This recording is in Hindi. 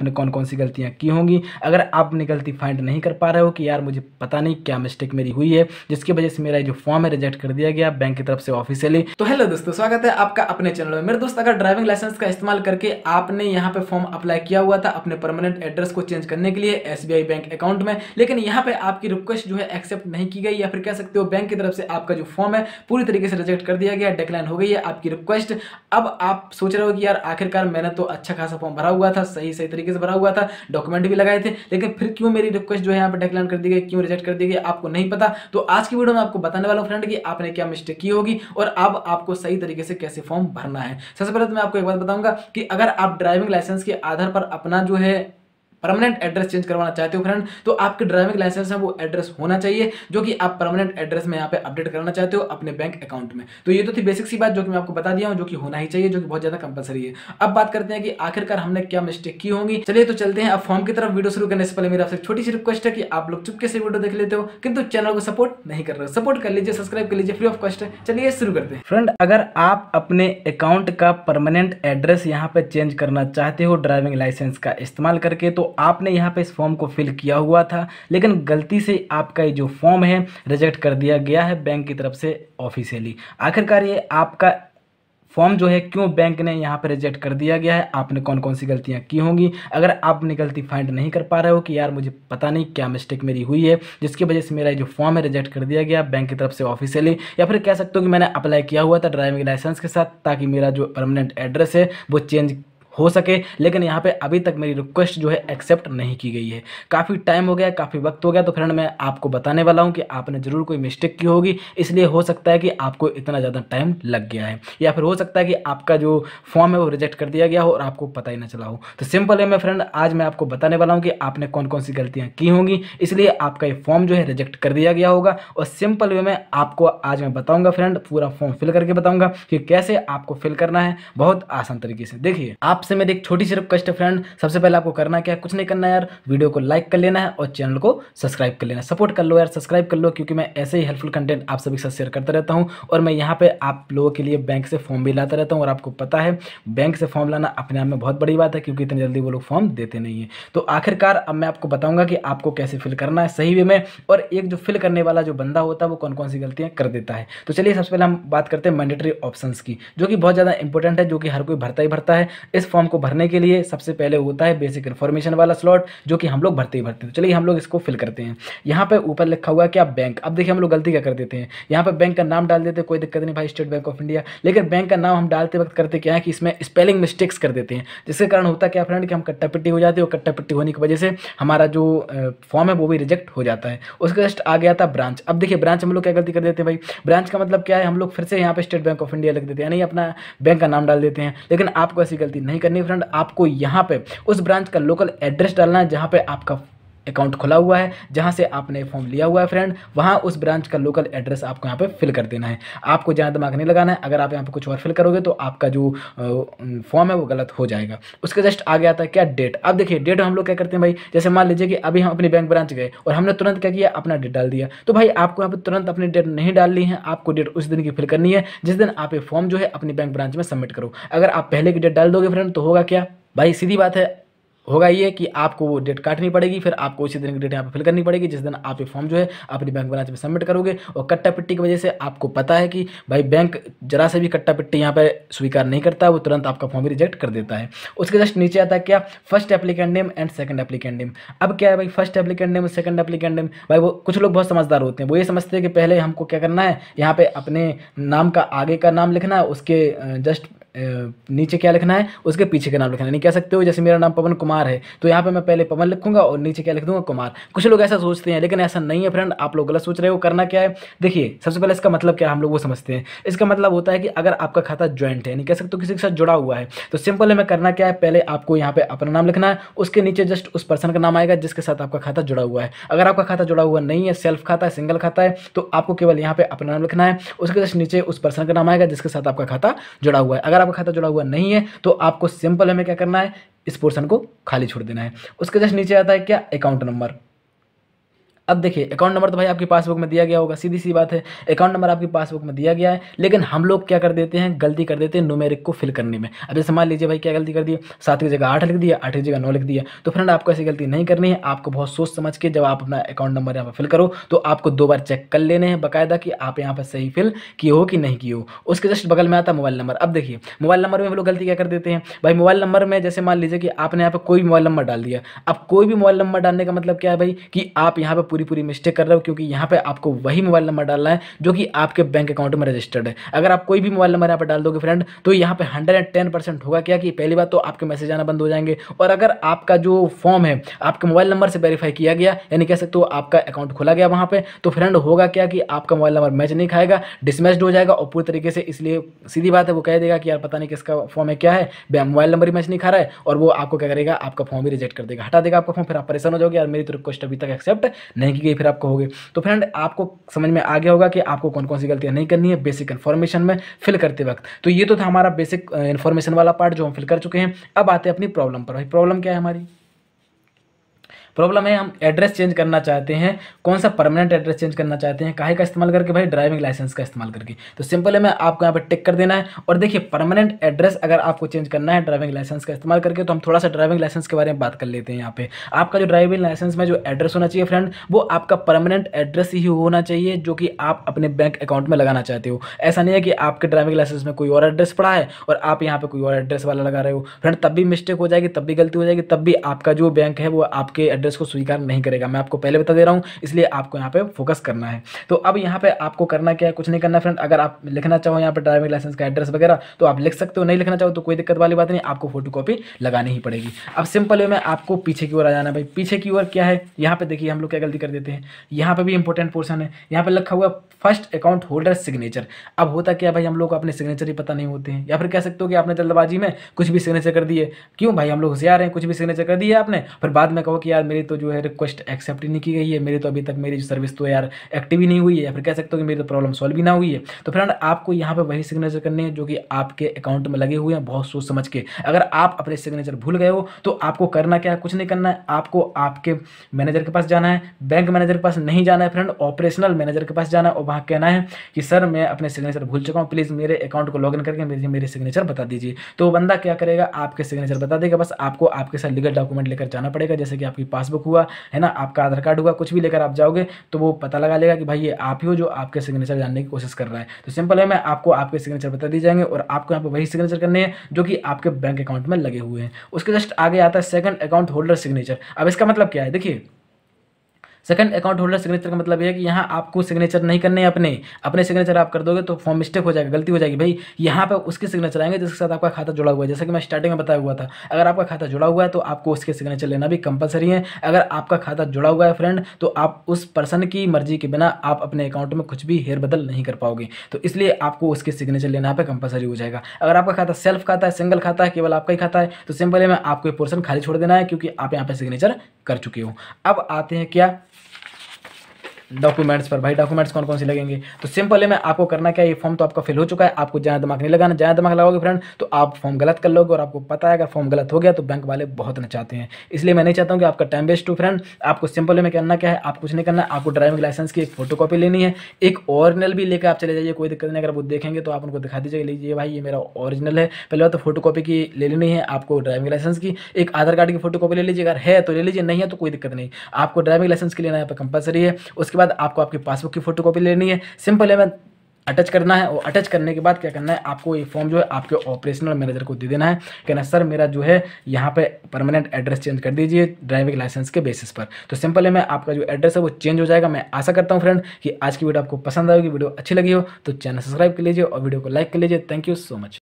आपने कौन कौन सी गलतियाँ की होंगी अगर आप अपनी गलती फाइंड नहीं कर पा रहे हो कि यार मुझे पता नहीं क्या मिस्टेक मेरी हुई है जिसकी वजह से मेरा जो फॉर्म है रिजेक्ट कर दिया गया बैंक की तरफ से ऑफिशियली तो हेलो दोस्तों स्वागत है आपका अपने चैनल में मेरे दोस्त अगर ड्राइविंग लाइसेंस का इस्तेमाल करके आपने यहाँ पे फॉर्म अप्लाई किया हुआ था अपने परमानेंट एड्रेस को चेंज करने के लिए एस बैंक अकाउंट में लेकिन यहाँ पे आपकी रिक्वेस्ट जो है एक्सेप्ट नहीं की गई या फिर कह सकते हो बैंक की तरफ से आपका जो फॉर्म है पूरी तरीके से रिजेक्ट कर दिया गया डिक्लाइन हो गई है आपकी रिक्वेस्ट अब आप सोच रहे हो कि यार आखिरकार मैंने तो अच्छा खासा फॉर्म भरा हुआ था सही सही तरीके तरीके से बना हुआ था डॉक्यूमेंट भी लगाए थे लेकिन फिर क्यों मेरी रिक्वेस्ट जो है यहाँ पर डिक्लाइन कर दी गई क्यों रिजेक्ट कर दी गई आपको नहीं पता तो आज की वीडियो में आपको बताने वाला हूँ फ्रेंड कि आपने क्या मिस्टेक की होगी और अब आपको सही तरीके से कैसे फॉर्म भरना है सबसे पहले तो मैं आपको एक बात बताऊंगा कि अगर आप ड्राइविंग लाइसेंस के आधार पर अपना जो है परमानेंट एड्रेस चेंज करवाना चाहते हो फ्रेंड तो आपके ड्राइविंग लाइसेंस है वो एड्रेस होना चाहिए जो कि आप परमानेंट एड्रेस में यहाँ पे अपडेट करना चाहते हो अपने बैंक अकाउंट में तो ये तो थी बेसिक सी बात जो कि मैं आपको बता दिया हूँ जो कि होना ही चाहिए जो कि बहुत ज्यादा कंपलसरी है अब बात करते हैं कि आखिरकार हमने क्या मिस्टेक की होंगी चलिए तो चलते हैं अब फॉर्म की तरफ वीडियो शुरू करने से पहले मेरा आपसे छोटी सी रिक्वेस्ट है कि आप लोग चुपके से वीडियो देख लेते हो किंतु चैनल को सपोर्ट नहीं कर रहे हो सपोर्ट कर लीजिए सब्सक्राइब कर लीजिए फ्री ऑफ कॉस्ट है चलिए शुरू करते हैं फ्रेंड अगर आप अपने अकाउंट का परमानेंट एड्रेस यहाँ पे चेंज करना चाहते हो ड्राइविंग लाइसेंस का इस्तेमाल करके तो आपने यहाँ पे इस फॉर्म को फिल किया हुआ था लेकिन गलती से आपका ये जो फॉर्म है रिजेक्ट कर दिया गया है बैंक की तरफ से ऑफिशियली आखिरकार ये आपका फॉर्म जो है क्यों बैंक ने यहाँ पर रिजेक्ट कर दिया गया है आपने कौन कौन सी गलतियाँ की होंगी अगर आपने गलती फाइंड नहीं कर पा रहे हो कि यार मुझे पता नहीं क्या मिस्टेक मेरी हुई है जिसकी वजह से मेरा जो फॉर्म है रिजेक्ट कर दिया गया बैंक की तरफ से ऑफिशियली या फिर कह सकते हो कि मैंने अप्लाई किया हुआ था ड्राइविंग लाइसेंस के साथ ताकि मेरा जो परमानेंट एड्रेस है वो चेंज हो सके लेकिन यहाँ पे अभी तक मेरी रिक्वेस्ट जो है एक्सेप्ट नहीं की गई है काफ़ी टाइम हो गया काफ़ी वक्त हो गया तो फ्रेंड मैं आपको बताने वाला हूँ कि आपने ज़रूर कोई मिस्टेक की होगी इसलिए हो सकता है कि आपको इतना ज़्यादा टाइम लग गया है या फिर हो सकता है कि आपका जो फॉर्म है वो रिजेक्ट कर दिया गया हो और आपको पता ही ना चला हो तो सिंपल है मैं फ्रेंड आज मैं आपको बताने वाला हूँ कि आपने कौन कौन सी गलतियाँ की होंगी इसलिए आपका ये फॉर्म जो है रिजेक्ट कर दिया गया होगा और सिंपल वे में आपको आज मैं बताऊँगा फ्रेंड पूरा फॉर्म फिल करके बताऊँगा कि कैसे आपको फिल करना है बहुत आसान तरीके से देखिए आप आपसे मेरी एक छोटी सी रिक्वेस्ट है फ्रेंड सबसे पहले आपको करना क्या है कुछ नहीं करना यार वीडियो को लाइक कर लेना है और चैनल को सब्सक्राइब कर लेना है सपोर्ट कर लो यार सब्सक्राइब कर लो क्योंकि मैं ऐसे ही हेल्पफुल कंटेंट आप सभी के साथ शेयर करता रहता हूँ और मैं यहाँ पर आप लोगों के लिए बैंक से फॉर्म भी लाता रहता हूँ और आपको पता है बैंक से फॉर्म लाना अपने आप में बहुत बड़ी बात है क्योंकि इतनी जल्दी वो लोग फॉर्म देते नहीं है तो आखिरकार अब मैं आपको बताऊँगा कि आपको कैसे फिल करना है सही वे में और एक जो फिल करने वाला जो बंदा होता है वो कौन कौन सी गलतियाँ कर देता है तो चलिए सबसे पहले हम बात करते हैं मैंडेटरी ऑप्शन की जो कि बहुत ज़्यादा इंपॉर्टेंट है जो कि हर कोई भरता ही भरता है इस फॉर्म को भरने के लिए सबसे पहले होता है बेसिक इन्फॉर्मेशन वाला स्लॉट जो कि हम लोग भरते ही भरते हैं तो चलिए हम लोग इसको फिल करते हैं यहाँ पर ऊपर लिखा हुआ है कि आप बैंक अब देखिए हम लोग गलती क्या कर देते हैं यहाँ पर बैंक का नाम डाल देते हैं कोई दिक्कत नहीं भाई स्टेट बैंक ऑफ इंडिया लेकिन बैंक का नाम हम डालते वक्त करते क्या है कि इसमें स्पेलिंग मिस्टेक्स कर देते हैं जिसके कारण होता क्या फ्रेंड कि हम कट्टापिट्टी हो जाते हैं और कट्टापिट्टी होने की वजह से हमारा जो फॉर्म है वो भी रिजेक्ट हो जाता है उसके जस्ट आ गया था ब्रांच अब देखिए ब्रांच हम लोग क्या गलती कर देते हैं भाई ब्रांच का मतलब क्या है हम लोग फिर से यहाँ पर स्टेट बैंक ऑफ इंडिया लिख देते हैं यानी अपना बैंक का नाम डाल देते हैं लेकिन आपको ऐसी गलती नहीं करनी है फ्रेंड आपको यहाँ पे उस ब्रांच का लोकल एड्रेस डालना है जहाँ पे आपका अकाउंट खुला हुआ है जहाँ से आपने फॉर्म लिया हुआ है फ्रेंड वहाँ उस ब्रांच का लोकल एड्रेस आपको यहाँ पर फिल कर देना है आपको ज़्यादा दिमाग नहीं लगाना है अगर आप यहाँ पर कुछ और फिल करोगे तो आपका जो फॉर्म है वो गलत हो जाएगा उसके जस्ट आ गया था क्या डेट अब देखिए डेट हम लोग क्या करते हैं भाई जैसे मान लीजिए कि अभी हम अपनी बैंक ब्रांच गए और हमने तुरंत क्या किया अपना डेट डाल दिया तो भाई आपको यहाँ पर तुरंत अपनी डेट नहीं डालनी है आपको डेट उस दिन की फिल करनी है जिस दिन आप ये फॉर्म जो है अपनी बैंक ब्रांच में सबमिट करो अगर आप पहले की डेट डाल दोगे फ्रेंड तो होगा क्या भाई सीधी बात है होगा ये कि आपको वो डेट काटनी पड़ेगी फिर आपको उसी दिन की डेट यहाँ पर फिल करनी पड़ेगी जिस दिन आप ये फॉर्म जो है अपनी बैंक ब्रांच में सबमिट करोगे और कट्टा पिट्टी की वजह से आपको पता है कि भाई बैंक जरा से भी कट्टा पिट्टी यहाँ पर स्वीकार नहीं करता वो तुरंत आपका फॉर्म रिजेक्ट कर देता है उसके जस्ट नीचे आता है क्या first applicant name and second applicant name अब क्या है भाई first applicant name second applicant name भाई वो कुछ लोग बहुत समझदार होते हैं वो ये समझते हैं कि पहले हमको क्या करना है यहाँ पे अपने नाम का आगे का नाम लिखना है उसके जस्ट नीचे क्या लिखना है उसके पीछे का नाम लिखना है नहीं कह सकते हो जैसे मेरा नाम पवन कुमार है तो यहाँ पर मैं पहले पवन लिखूंगा और नीचे क्या लिख दूंगा कुमार कुछ लोग ऐसा सोचते हैं लेकिन ऐसा नहीं है फ्रेंड आप लोग गलत सोच रहे हो करना क्या है देखिए सबसे पहले इसका मतलब क्या हम लोग वो समझते हैं इसका मतलब होता है कि अगर आपका खाता ज्वाइंट है नहीं कह सकते हो किसी के साथ जुड़ा हुआ है तो सिंपल हमें करना क्या है पहले आपको यहाँ पे अपना नाम लिखना है उसके नीचे जस्ट उस पर्सन का नाम आएगा जिसके साथ आपका खाता जुड़ा हुआ है अगर आपका खाता जुड़ा हुआ नहीं है सेल्फ खाता है सिंगल खाता है तो आपको केवल यहाँ पे अपना नाम लिखना है उसके जस्ट नीचे उस पर्सन का नाम आएगा जिसके साथ आपका खाता जुड़ा हुआ है अगर आपका खाता जुड़ा हुआ नहीं है तो आपको सिंपल हमें क्या करना है इस पोर्सन को खाली छोड़ देना है उसके जस्ट नीचे आता है क्या अकाउंट नंबर अब देखिए अकाउंट नंबर तो भाई आपकी पासबुक में दिया गया होगा सीधी सी बात है अकाउंट नंबर आपकी पासबुक में दिया गया है लेकिन हम लोग क्या कर देते हैं गलती कर देते हैं नोमेरिक को फिल करने में अब जैसे मान लीजिए भाई क्या गलती कर दी सात की जगह आठ लिख दिया आठ की जगह नौ लिख दिया तो फ्रेंड आपको ऐसी गलती नहीं करनी है आपको बहुत सोच समझ के जब आप अपना अकाउंट नंबर यहाँ पर फिल करो तो आपको दो बार चेक कर लेने हैं बाकायदा कि आप यहाँ पर सही फिल किए हो कि नहीं किए हो उसके जस्ट बगल में आता है मोबाइल नंबर अब देखिए मोबाइल नंबर में हम लोग गलती क्या कर देते हैं भाई मोबाइल नंबर में जैसे मान लीजिए कि आपने यहाँ पर कोई मोबाइल नंबर डाल दिया अब कोई भी मोबाइल नंबर डालने का मतलब क्या है भाई कि आप यहाँ पर पूरी पूरी मिस्टेक कर रहे हो क्योंकि यहाँ पे आपको वही मोबाइल नंबर डालना है जो कि आपके बैंक अकाउंट में रजिस्टर्ड है अगर आप कोई भी मोबाइल नंबर यहाँ पर डाल दोगे फ्रेंड तो यहाँ पे हंड्रेड होगा क्या कि पहली बार तो आपके मैसेज आना बंद हो जाएंगे और अगर आपका जो फॉर्म है आपके मोबाइल नंबर से वेरीफाई किया गया यानी कह सकते हो आपका अकाउंट खोला गया वहाँ पर तो फ्रेंड होगा क्या कि आपका मोबाइल नंबर मैच नहीं खाएगा डिसमेस्ड हो जाएगा और पूरी तरीके से इसलिए सीधी बात है वो कह देगा कि यार पता नहीं किसका फॉर्म है क्या है मोबाइल नंबर ही मैच नहीं खा रहा है और वो आपको क्या करेगा आपका फॉर्म भी रिजेक्ट कर देगा हटा देगा आपका फॉर्म फिर आप परेशान हो जाओगे यार मेरी तो रिक्वेस्ट अभी तक एक्सेप्ट नहीं नहीं की गई फिर आप कहोगे तो फ्रेंड आपको समझ में आ गया होगा कि आपको कौन कौन सी गलतियाँ नहीं करनी है बेसिक इन्फॉर्मेशन में फिल करते वक्त तो ये तो था हमारा बेसिक इन्फॉर्मेशन वाला पार्ट जो हम फिल कर चुके हैं अब आते हैं अपनी प्रॉब्लम पर भाई प्रॉब्लम क्या है हमारी प्रॉब्लम है हम एड्रेस चेंज करना चाहते हैं कौन सा परमानेंट एड्रेस चेंज करना चाहते हैं काहे का इस्तेमाल करके भाई ड्राइविंग लाइसेंस का इस्तेमाल करके तो सिंपल है मैं आपको यहाँ पर टिक कर देना है और देखिए परमानेंट एड्रेस अगर आपको चेंज करना है ड्राइविंग लाइसेंस का इस्तेमाल करके तो हम थोड़ा सा ड्राइविंग लाइसेंस के बारे में बात कर लेते हैं यहाँ पे आपका जो ड्राइविंग लाइसेंस में जो एड्रेस होना चाहिए फ्रेंड वो आपका परमानेंट एड्रेस ही होना चाहिए जो कि आप अपने बैंक अकाउंट में लगाना चाहते हो ऐसा नहीं है कि आपके ड्राइविंग लाइसेंस में कोई और एड्रेस पड़ा है और आप यहाँ पर कोई और एड्रेस वाला लगा रहे हो फ्रेंड तब भी मिस्टेक हो जाएगी तब भी गलती हो जाएगी तब भी आपका जो बैंक है वो आपके एड्रेस एड्रेस को स्वीकार नहीं करेगा मैं आपको पहले बता दे रहा हूँ इसलिए आपको यहाँ पे फोकस करना है तो अब यहाँ पे आपको करना क्या है कुछ नहीं करना फ्रेंड अगर आप लिखना चाहो यहाँ पे ड्राइविंग लाइसेंस का एड्रेस वगैरह तो आप लिख सकते हो नहीं लिखना चाहो तो कोई दिक्कत वाली बात नहीं आपको फोटो लगानी ही पड़ेगी अब सिंपल वे में आपको पीछे की ओर आ जाना भाई पीछे की ओर क्या है यहाँ पे देखिए हम लोग क्या गलती कर देते हैं यहाँ पे भी इंपॉर्टेंट पोर्सन है यहाँ पे लिखा हुआ फर्स्ट अकाउंट होल्डर सिग्नेचर अब होता क्या भाई हम लोग अपने सिग्नेचर ही पता नहीं होते हैं या फिर कह सकते हो कि आपने जल्दबाजी में कुछ भी सिग्नेचर कर दिए क्यों भाई हम लोग होशियार हैं कुछ भी सिग्नेचर कर दिए आपने फिर बाद में कहो कि यार मेरी तो जो है रिक्वेस्ट एक्सेप्ट ही नहीं की गई है मेरी तो अभी तक मेरी सर्विस तो यार एक्टिव ही नहीं हुई है फिर कह सकते हो कि मेरी तो प्रॉब्लम सॉल्व ही ना हुई है तो फ्रेंड आपको यहाँ पर वही सिग्नेचर करने हैं जो कि आपके अकाउंट में लगे हुए हैं बहुत सोच समझ के अगर आप अपने सिग्नेचर भूल गए हो तो आपको करना क्या है कुछ नहीं करना है आपको आपके मैनेजर के पास जाना है बैंक मैनेजर के पास नहीं जाना है फ्रेंड ऑपरेशनल मैनेजर के पास जाना है और वहाँ कहना है कि सर मैं अपने सिग्नेचर भूल चुका हूँ प्लीज़ मेरे अकाउंट को लॉगिन करके मेरे मेरे सिग्नेचर बता दीजिए तो बंदा क्या करेगा आपके सिग्नेचर बता देगा बस आपको आपके साथ लीगल डॉक्यूमेंट लेकर जाना पड़ेगा जैसे कि आपकी पास पासबुक हुआ है ना आपका आधार कार्ड हुआ कुछ भी लेकर आप जाओगे तो वो पता लगा लेगा कि भाई ये आप ही हो जो आपके सिग्नेचर जानने की कोशिश कर रहा है तो सिंपल है मैं आपको आपके सिग्नेचर बता दी जाएंगे और आपको यहाँ पर वही सिग्नेचर करने हैं जो कि आपके बैंक अकाउंट में लगे हुए हैं उसके जस्ट आगे आता है सेकंड अकाउंट होल्डर सिग्नेचर अब इसका मतलब क्या है देखिए सेकंड अकाउंट होल्डर सिग्नेचर का मतलब यह है कि यहाँ आपको सिग्नेचर नहीं करने अपने अपने सिग्नेचर आप कर दोगे तो फॉर्म मिस्टेक हो जाएगा गलती हो जाएगी भाई यहाँ पर उसके सिग्नेचर आएंगे जिसके साथ आपका खाता जुड़ा हुआ है जैसे कि मैं स्टार्टिंग में बताया हुआ था अगर आपका खाता जुड़ा हुआ है तो आपको उसके सिग्नेचर लेना भी कंपलसरी है अगर आपका खाता जुड़ा हुआ है फ्रेंड तो आप उस पर्सन की मर्जी के बिना आप अपने अकाउंट में कुछ भी हेरबदल नहीं कर पाओगे तो इसलिए आपको उसके सिग्नेचर लेना पे कंपलसरी हो जाएगा अगर आपका खाता सेल्फ खाता है सिंगल खाता है केवल आपका ही खाता है तो सिंपल है मैं आपको पोर्सन खाली छोड़ देना है क्योंकि आप यहाँ पे सिग्नेचर कर चुके हो अब आते हैं क्या डॉक्यूमेंट्स पर भाई डॉक्यूमेंट्स कौन कौन से लगेंगे तो सिंपल है मैं आपको करना क्या ये फॉर्म तो आपका फिल हो चुका है आपको ज़्यादा दिमाग नहीं लगाना ज़्यादा दिमाग लगाओगे फ्रेंड तो आप फॉर्म गलत कर लोगे और आपको पता है अगर फॉर्म गलत हो गया तो बैंक वाले बहुत ना चाहते हैं इसलिए मैं नहीं चाहता हूँ कि आपका टाइम वेस्ट हो फ्रेंड आपको सिंपल में करना क्या है आप कुछ नहीं करना आपको ड्राइविंग लाइसेंस की एक फोटो लेनी है एक ऑरिजिनल भी लेकर आप चले जाइए कोई दिक्कत नहीं अगर वो देखेंगे तो आप उनको दिखा दीजिए लीजिए भाई ये मेरा ऑरिजिनल है पहले तो फोटो की ले लेनी है आपको ड्राइविंग लाइसेंस की एक आधार कार्ड की फोटो ले लीजिए अगर है तो ले लीजिए नहीं है तो कोई दिक्कत नहीं आपको ड्राइविंग लाइसेंस की लेना यहाँ पर कंपलसरी है उसके उसके बाद आपको आपकी पासबुक की फोटो कॉपी लेनी है सिंपल है अटैच करना है और अटैच करने के बाद क्या करना है आपको ये फॉर्म जो है आपके ऑपरेशनल मैनेजर को दे देना है कहना सर मेरा जो है यहाँ पे परमानेंट एड्रेस चेंज कर दीजिए ड्राइविंग लाइसेंस के बेसिस पर तो सिंपल है मैं आपका जो एड्रेस है वो चेंज हो जाएगा मैं आशा करता हूँ फ्रेंड कि आज की वीडियो आपको पसंद आएगी वीडियो अच्छी लगी हो तो चैनल सब्सक्राइब कर लीजिए और वीडियो को लाइक कर लीजिए थैंक यू सो मच